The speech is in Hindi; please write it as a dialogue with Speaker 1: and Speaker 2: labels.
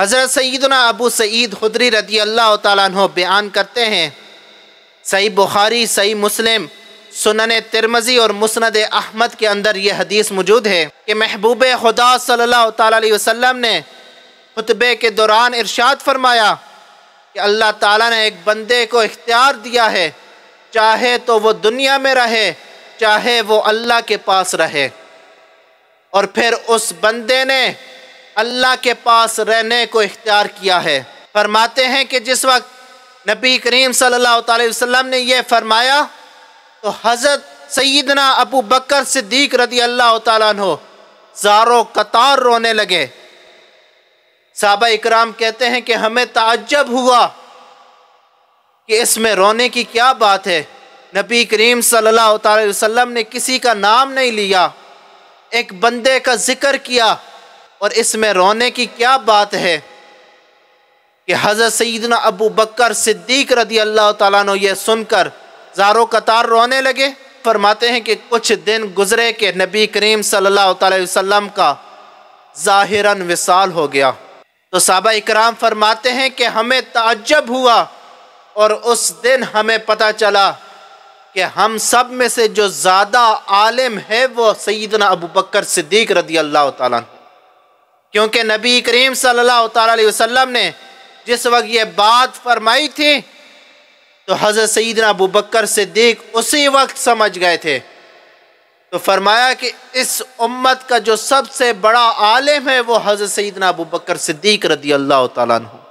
Speaker 1: हज़रत सैदना अबू सईद खुदरी रदी अल्लाह तु बयान करते हैं सही बुखारी सही मुस्लिम सुनन तिरमजी और मुसनद अहमद के अंदर यह हदीस मौजूद है कि महबूब खुदा सल्लल्लाहु अलैहि वसल्लम ने खुतबे के दौरान इरशाद फरमाया कि अल्लाह ताला ने एक बंदे को इख्तियार दिया है चाहे तो वो दुनिया में रहे चाहे वो अल्लाह के पास रहे और फिर उस बंदे ने अल्लाह के पास रहने को इख्तियार किया है फरमाते हैं कि जिस वक्त नबी करीम सल्लल्लाहु अलैहि वसल्लम ने यह फरमाया तो हज़रत सईदना अबू बकर सिद्दीक रदी अल्लाह तु जारो कतार रोने लगे साबा इकराम कहते हैं कि हमें ताज्जब हुआ कि इसमें रोने की क्या बात है नबी करीम सल्लल्लाहु अलैहि वसल्लम ने किसी का नाम नहीं लिया एक बंदे का जिक्र किया और इसमें रोने की क्या बात है कि हज़रत सईदना अबू बकर सिद्दीक रदी अल्लाह तु यह सुनकर जारो कतार रोने लगे फरमाते हैं कि कुछ दिन गुजरे के नबी करीम सल्लल्लाहु अलैहि वसल्लम का ज़ाहिरन विसाल हो गया तो साबा इकराम फरमाते हैं कि हमें ताजब हुआ और उस दिन हमें पता चला कि हम सब में से जो ज़्यादा आलिम है वो सईदना अबू बकर सिद्दीक रदी अल्लाह तु क्योंकि नबी करीम सल्लल्लाहु अलैहि वसल्लम ने जिस वक्त ये बात फरमाई थी तो हज़रत सईदना अबू बकर सिद्दीक उसी वक्त समझ गए थे तो फरमाया कि इस उम्मत का जो सबसे बड़ा आलिम है वो हज़रत सईदना अबू बकर सिद्दीक रदी अल्लाह तु